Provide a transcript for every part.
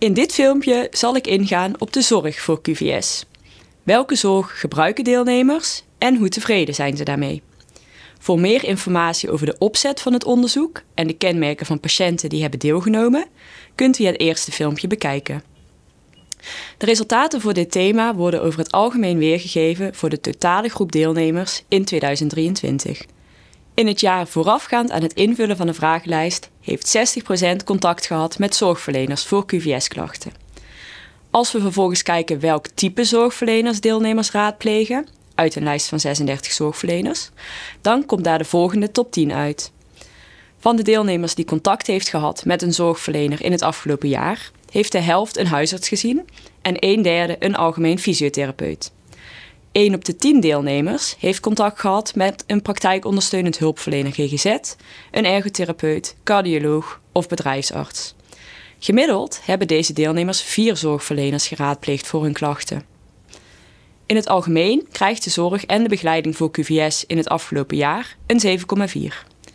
In dit filmpje zal ik ingaan op de zorg voor QVS. Welke zorg gebruiken deelnemers en hoe tevreden zijn ze daarmee? Voor meer informatie over de opzet van het onderzoek en de kenmerken van patiënten die hebben deelgenomen, kunt u het eerste filmpje bekijken. De resultaten voor dit thema worden over het algemeen weergegeven voor de totale groep deelnemers in 2023. In het jaar voorafgaand aan het invullen van de vragenlijst heeft 60% contact gehad met zorgverleners voor QVS-klachten. Als we vervolgens kijken welk type zorgverleners deelnemers raadplegen, uit een lijst van 36 zorgverleners, dan komt daar de volgende top 10 uit. Van de deelnemers die contact heeft gehad met een zorgverlener in het afgelopen jaar, heeft de helft een huisarts gezien en een derde een algemeen fysiotherapeut. 1 op de 10 deelnemers heeft contact gehad met een praktijkondersteunend hulpverlener GGZ, een ergotherapeut, cardioloog of bedrijfsarts. Gemiddeld hebben deze deelnemers vier zorgverleners geraadpleegd voor hun klachten. In het algemeen krijgt de zorg en de begeleiding voor QVS in het afgelopen jaar een 7,4.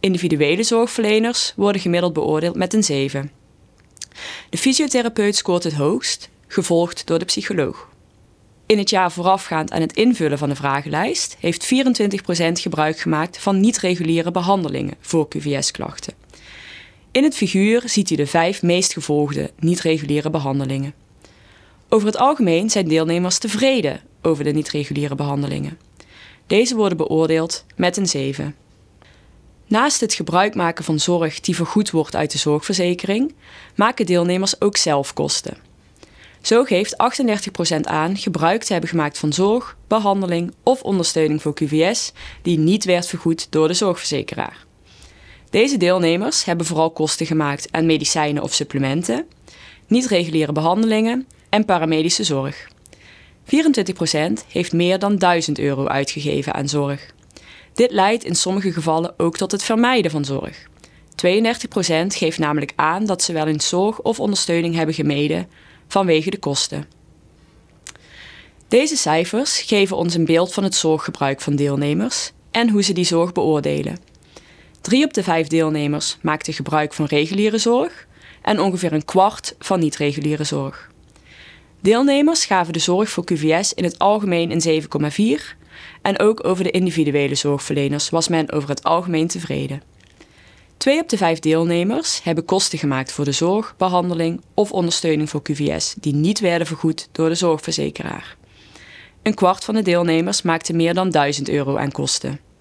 Individuele zorgverleners worden gemiddeld beoordeeld met een 7. De fysiotherapeut scoort het hoogst, gevolgd door de psycholoog. In het jaar voorafgaand aan het invullen van de vragenlijst heeft 24% gebruik gemaakt van niet-reguliere behandelingen voor QVS-klachten. In het figuur ziet u de vijf meest gevolgde niet-reguliere behandelingen. Over het algemeen zijn deelnemers tevreden over de niet-reguliere behandelingen. Deze worden beoordeeld met een 7. Naast het gebruik maken van zorg die vergoed wordt uit de zorgverzekering, maken deelnemers ook zelf kosten. Zo geeft 38% aan gebruik te hebben gemaakt van zorg, behandeling of ondersteuning voor QVS die niet werd vergoed door de zorgverzekeraar. Deze deelnemers hebben vooral kosten gemaakt aan medicijnen of supplementen, niet-reguliere behandelingen en paramedische zorg. 24% heeft meer dan 1000 euro uitgegeven aan zorg. Dit leidt in sommige gevallen ook tot het vermijden van zorg. 32% geeft namelijk aan dat ze wel in zorg of ondersteuning hebben gemeden, vanwege de kosten. Deze cijfers geven ons een beeld van het zorggebruik van deelnemers en hoe ze die zorg beoordelen. Drie op de vijf deelnemers maakte gebruik van reguliere zorg en ongeveer een kwart van niet-reguliere zorg. Deelnemers gaven de zorg voor QVS in het algemeen een 7,4 en ook over de individuele zorgverleners was men over het algemeen tevreden. Twee op de vijf deelnemers hebben kosten gemaakt voor de zorg, behandeling of ondersteuning voor QVS die niet werden vergoed door de zorgverzekeraar. Een kwart van de deelnemers maakte meer dan 1000 euro aan kosten.